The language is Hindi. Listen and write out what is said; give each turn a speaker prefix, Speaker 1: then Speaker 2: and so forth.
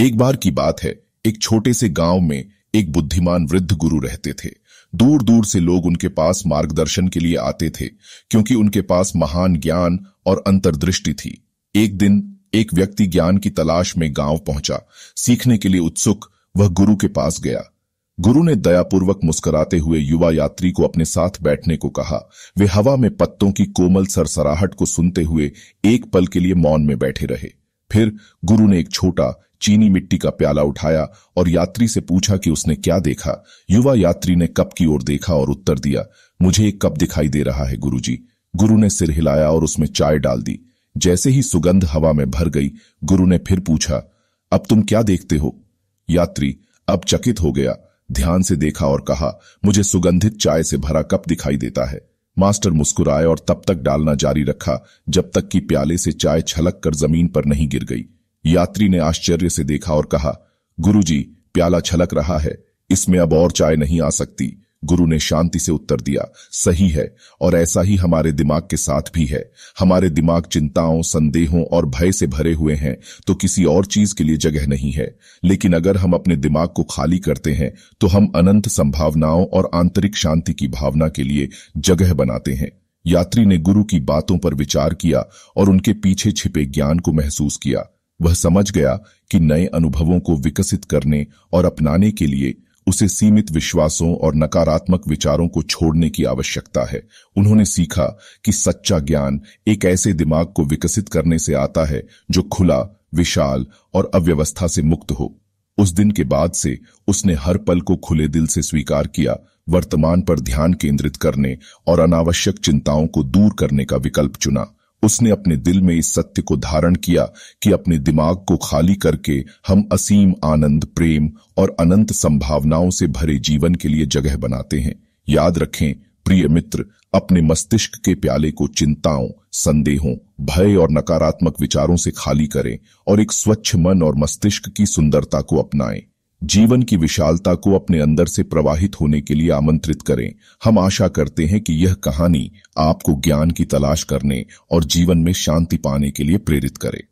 Speaker 1: एक बार की बात है एक छोटे से गांव में एक बुद्धिमान वृद्ध गुरु रहते थे दूर दूर से लोग उनके पास मार्गदर्शन के लिए आते थे क्योंकि उनके पास महान ज्ञान और अंतर्दृष्टि थी एक दिन एक व्यक्ति ज्ञान की तलाश में गांव पहुंचा सीखने के लिए उत्सुक वह गुरु के पास गया गुरु ने दयापूर्वक मुस्कुराते हुए युवा यात्री को अपने साथ बैठने को कहा वे हवा में पत्तों की कोमल सरसराहट को सुनते हुए एक पल के लिए मौन में बैठे रहे फिर गुरु ने एक छोटा चीनी मिट्टी का प्याला उठाया और यात्री से पूछा कि उसने क्या देखा युवा यात्री ने कप की ओर देखा और उत्तर दिया मुझे एक कप दिखाई दे रहा है गुरुजी गुरु ने सिर हिलाया और उसमें चाय डाल दी जैसे ही सुगंध हवा में भर गई गुरु ने फिर पूछा अब तुम क्या देखते हो यात्री अब चकित हो गया ध्यान से देखा और कहा मुझे सुगंधित चाय से भरा कप दिखाई देता है मास्टर मुस्कुराए और तब तक डालना जारी रखा जब तक कि प्याले से चाय छलक कर जमीन पर नहीं गिर गई यात्री ने आश्चर्य से देखा और कहा गुरुजी प्याला छलक रहा है इसमें अब और चाय नहीं आ सकती गुरु ने शांति से उत्तर दिया सही है और ऐसा ही हमारे दिमाग के साथ भी है हमारे दिमाग चिंताओं संदेहों और भय से भरे हुए हैं तो किसी और चीज के लिए जगह नहीं है लेकिन अगर हम अपने दिमाग को खाली करते हैं तो हम अनंत संभावनाओं और आंतरिक शांति की भावना के लिए जगह बनाते हैं यात्री ने गुरु की बातों पर विचार किया और उनके पीछे छिपे ज्ञान को महसूस किया वह समझ गया कि नए अनुभवों को विकसित करने और अपनाने के लिए उसे सीमित विश्वासों और नकारात्मक विचारों को छोड़ने की आवश्यकता है उन्होंने सीखा कि सच्चा ज्ञान एक ऐसे दिमाग को विकसित करने से आता है जो खुला विशाल और अव्यवस्था से मुक्त हो उस दिन के बाद से उसने हर पल को खुले दिल से स्वीकार किया वर्तमान पर ध्यान केंद्रित करने और अनावश्यक चिंताओं को दूर करने का विकल्प चुना उसने अपने दिल में इस सत्य को धारण किया कि अपने दिमाग को खाली करके हम असीम आनंद प्रेम और अनंत संभावनाओं से भरे जीवन के लिए जगह बनाते हैं याद रखें प्रिय मित्र अपने मस्तिष्क के प्याले को चिंताओं संदेहों भय और नकारात्मक विचारों से खाली करें और एक स्वच्छ मन और मस्तिष्क की सुंदरता को अपनाएं जीवन की विशालता को अपने अंदर से प्रवाहित होने के लिए आमंत्रित करें हम आशा करते हैं कि यह कहानी आपको ज्ञान की तलाश करने और जीवन में शांति पाने के लिए प्रेरित करे